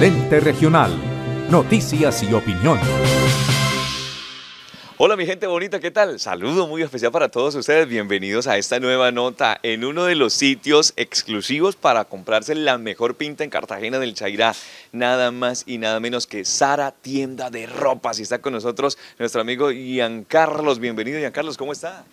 Lente Regional. Noticias y opinión. Hola mi gente bonita, ¿qué tal? Saludo muy especial para todos ustedes, bienvenidos a esta nueva nota en uno de los sitios exclusivos para comprarse la mejor pinta en Cartagena del Chairá, nada más y nada menos que Sara Tienda de Ropas y está con nosotros nuestro amigo Carlos. bienvenido Carlos, ¿cómo está?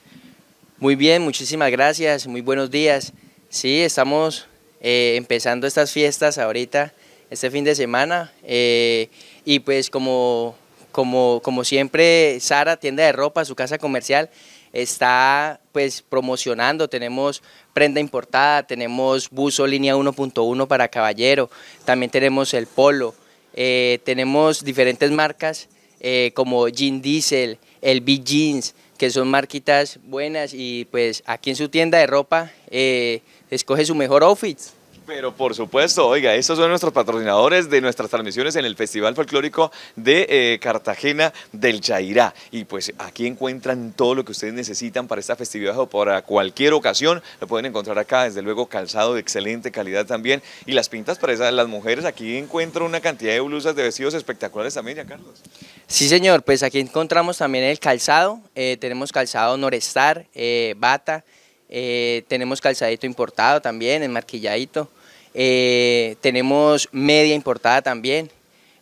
Muy bien, muchísimas gracias, muy buenos días, sí, estamos eh, empezando estas fiestas ahorita este fin de semana. Eh, y pues como, como, como siempre, Sara, tienda de ropa, su casa comercial, está pues promocionando, tenemos prenda importada, tenemos buzo línea 1.1 para caballero, también tenemos el polo, eh, tenemos diferentes marcas eh, como Jean Diesel, el big Jeans, que son marquitas buenas y pues aquí en su tienda de ropa escoge su mejor outfit. Pero por supuesto, oiga, estos son nuestros patrocinadores de nuestras transmisiones en el Festival Folclórico de eh, Cartagena del Chairá. Y pues aquí encuentran todo lo que ustedes necesitan para esta festividad o para cualquier ocasión. Lo pueden encontrar acá, desde luego calzado de excelente calidad también. Y las pintas para esas, las mujeres, aquí encuentro una cantidad de blusas de vestidos espectaculares también, ya Carlos. Sí señor, pues aquí encontramos también el calzado, eh, tenemos calzado Norestar, eh, bata, tenemos calzadito importado también, marquilladito. Eh, tenemos media importada también,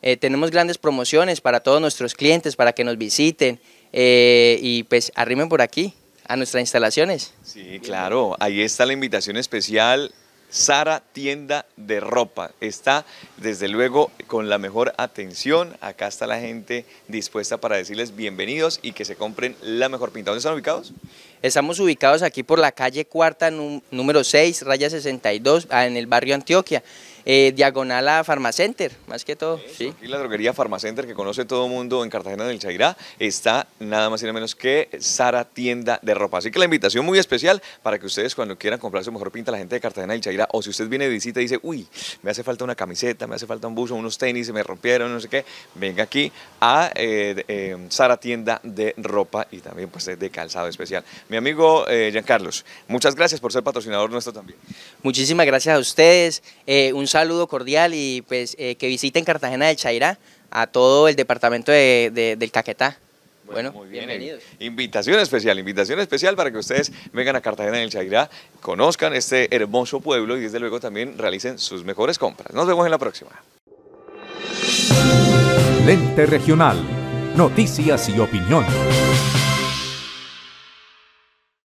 eh, tenemos grandes promociones para todos nuestros clientes, para que nos visiten eh, y pues arrimen por aquí a nuestras instalaciones. Sí, claro, ahí está la invitación especial. Sara Tienda de Ropa. Está desde luego con la mejor atención. Acá está la gente dispuesta para decirles bienvenidos y que se compren la mejor pinta. ¿Dónde están ubicados? Estamos ubicados aquí por la calle cuarta número 6, raya 62, ah, en el barrio Antioquia. Eh, diagonal a Farmacenter, más que todo. sí. Aquí la droguería Farmacenter que conoce todo el mundo en Cartagena del Chairá está nada más y nada menos que Sara Tienda de Ropa. Así que la invitación muy especial para que ustedes cuando quieran comprarse mejor pinta, la gente de Cartagena del Chairá, o si usted viene de visita y dice, uy, me hace falta una camiseta, me hace falta un buzo, unos tenis, se me rompieron, no sé qué, venga aquí a eh, eh Sara Tienda de Ropa y también pues de calzado especial. Mi amigo eh, Giancarlos, muchas gracias por ser patrocinador nuestro también. Muchísimas gracias a ustedes. un saludo cordial y pues eh, que visiten Cartagena del Chairá a todo el departamento del Caquetá. Bueno, Muy bienvenidos. Invitación especial, invitación especial para que ustedes vengan a Cartagena del Chairá, conozcan este hermoso pueblo y desde luego también realicen sus mejores compras. Nos vemos en la próxima. Regional, noticias y opinión.